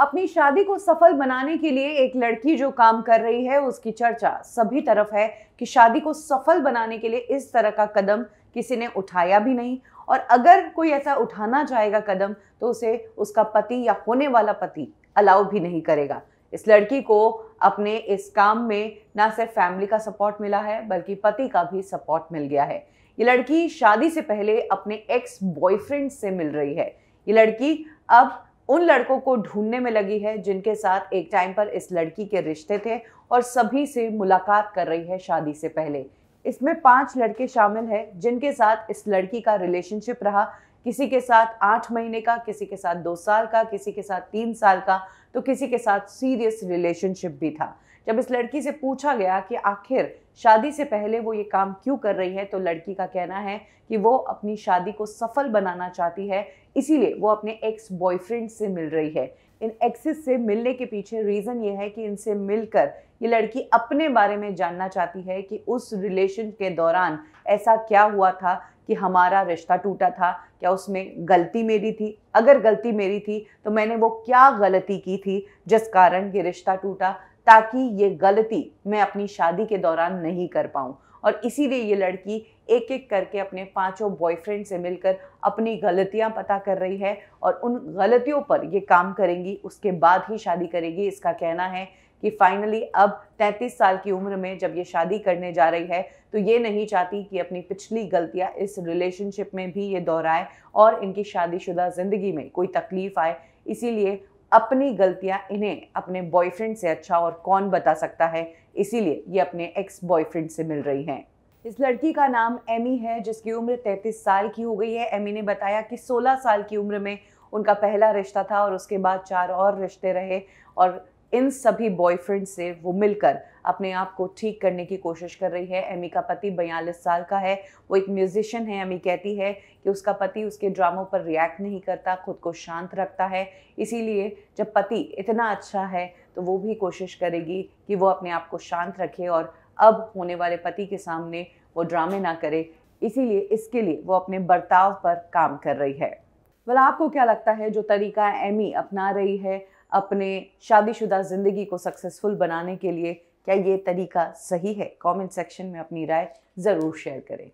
अपनी शादी को सफल बनाने के लिए एक लड़की जो काम कर रही है उसकी चर्चा सभी तरफ है कि शादी को सफल बनाने के लिए इस तरह का कदम किसी ने उठाया भी नहीं और अगर कोई ऐसा उठाना चाहेगा कदम तो उसे उसका पति या होने वाला पति अलाउ भी नहीं करेगा इस लड़की को अपने इस काम में ना सिर्फ फैमिली का सपोर्ट मिला है बल्कि पति का भी सपोर्ट मिल गया है ये लड़की शादी से पहले अपने एक्स बॉयफ्रेंड से मिल रही है ये लड़की अब उन लड़कों को ढूंढने में लगी है जिनके साथ एक टाइम पर इस लड़की के रिश्ते थे और सभी से मुलाकात कर रही है शादी से पहले इसमें पांच लड़के शामिल हैं जिनके साथ इस लड़की का रिलेशनशिप रहा किसी के साथ आठ महीने का किसी के साथ दो साल का किसी के साथ तीन साल का तो किसी के साथ सीरियस रिलेशनशिप भी था जब इस लड़की से पूछा गया कि आखिर शादी से पहले वो ये काम क्यों कर रही है तो लड़की का कहना है कि वो अपनी शादी को सफल बनाना चाहती है इसीलिए वो अपने एक्स बॉयफ्रेंड से मिल रही है इन एक्सेस से मिलने के पीछे रीज़न ये है कि इनसे मिलकर ये लड़की अपने बारे में जानना चाहती है कि उस रिलेशन के दौरान ऐसा क्या हुआ था कि हमारा रिश्ता टूटा था क्या उसमें गलती मेरी थी अगर गलती मेरी थी तो मैंने वो क्या गलती की थी जिस कारण ये रिश्ता टूटा ताकि ये गलती मैं अपनी शादी के दौरान नहीं कर पाऊँ और इसीलिए ये लड़की एक एक करके अपने पांचों बॉयफ्रेंड से मिलकर अपनी गलतियां पता कर रही है और उन गलतियों पर ये काम करेंगी उसके बाद ही शादी करेगी इसका कहना है कि फाइनली अब 33 साल की उम्र में जब ये शादी करने जा रही है तो ये नहीं चाहती कि अपनी पिछली गलतियां इस रिलेशनशिप में भी ये दोहराए और इनकी शादीशुदा ज़िंदगी में कोई तकलीफ आए इसीलिए अपनी गलतियां इन्हें अपने बॉयफ्रेंड से अच्छा और कौन बता सकता है इसीलिए ये अपने एक्स बॉयफ्रेंड से मिल रही हैं इस लड़की का नाम एमी है जिसकी उम्र 33 साल की हो गई है एमी ने बताया कि 16 साल की उम्र में उनका पहला रिश्ता था और उसके बाद चार और रिश्ते रहे और इन सभी बॉयफ्रेंड से वो मिलकर अपने आप को ठीक करने की कोशिश कर रही है एमी का पति बयालीस साल का है वो एक म्यूजिशियन है एमी कहती है कि उसका पति उसके ड्रामों पर रिएक्ट नहीं करता खुद को शांत रखता है इसीलिए जब पति इतना अच्छा है तो वो भी कोशिश करेगी कि वो अपने आप को शांत रखे और अब होने वाले पति के सामने वो ड्रामे ना करे इसीलिए इसके लिए वो अपने बर्ताव पर काम कर रही है वाला आपको क्या लगता है जो तरीका एमी अपना रही है अपने शादीशुदा ज़िंदगी को सक्सेसफुल बनाने के लिए क्या ये तरीका सही है कमेंट सेक्शन में अपनी राय ज़रूर शेयर करें